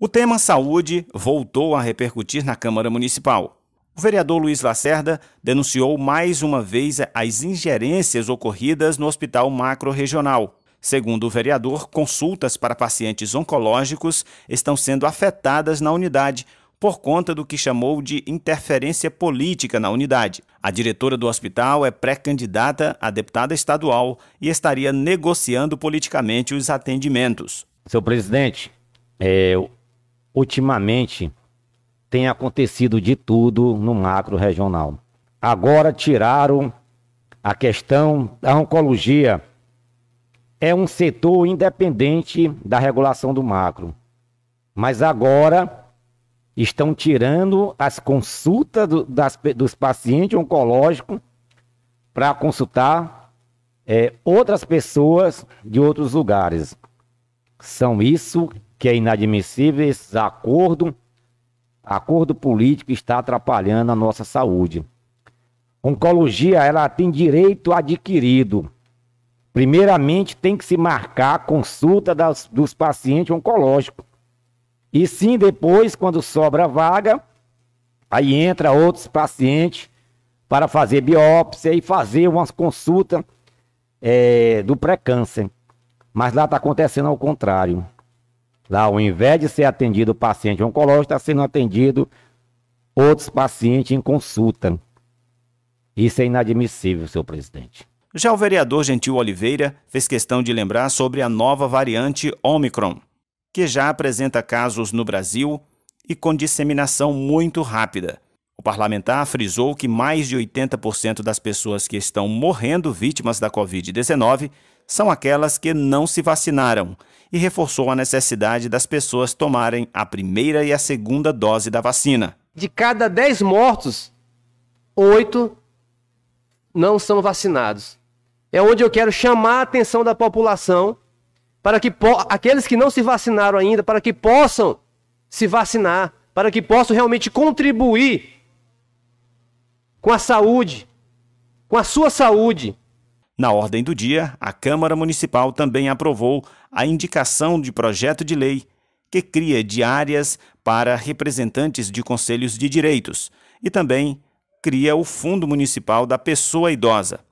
O tema saúde voltou a repercutir na Câmara Municipal. O vereador Luiz Lacerda denunciou mais uma vez as ingerências ocorridas no Hospital Macro-Regional. Segundo o vereador, consultas para pacientes oncológicos estão sendo afetadas na unidade por conta do que chamou de interferência política na unidade. A diretora do hospital é pré-candidata a deputada estadual e estaria negociando politicamente os atendimentos. Seu presidente, é, ultimamente tem acontecido de tudo no macro regional. Agora tiraram a questão da oncologia. É um setor independente da regulação do macro. Mas agora estão tirando as consultas do, das, dos pacientes oncológicos para consultar é, outras pessoas de outros lugares. São isso que é inadmissível esse acordo, acordo político está atrapalhando a nossa saúde. Oncologia, ela tem direito adquirido. Primeiramente, tem que se marcar a consulta das, dos pacientes oncológicos. E sim, depois, quando sobra vaga, aí entra outros pacientes para fazer biópsia e fazer uma consulta é, do pré-câncer. Mas lá está acontecendo ao contrário. Lá, ao invés de ser atendido o paciente oncológico, está sendo atendido outros pacientes em consulta. Isso é inadmissível, senhor presidente. Já o vereador Gentil Oliveira fez questão de lembrar sobre a nova variante Omicron, que já apresenta casos no Brasil e com disseminação muito rápida. O parlamentar frisou que mais de 80% das pessoas que estão morrendo vítimas da Covid-19 são aquelas que não se vacinaram e reforçou a necessidade das pessoas tomarem a primeira e a segunda dose da vacina. De cada 10 mortos, 8 não são vacinados. É onde eu quero chamar a atenção da população para que aqueles que não se vacinaram ainda, para que possam se vacinar, para que possam realmente contribuir com a saúde, com a sua saúde, na ordem do dia, a Câmara Municipal também aprovou a indicação de projeto de lei que cria diárias para representantes de conselhos de direitos e também cria o Fundo Municipal da Pessoa Idosa.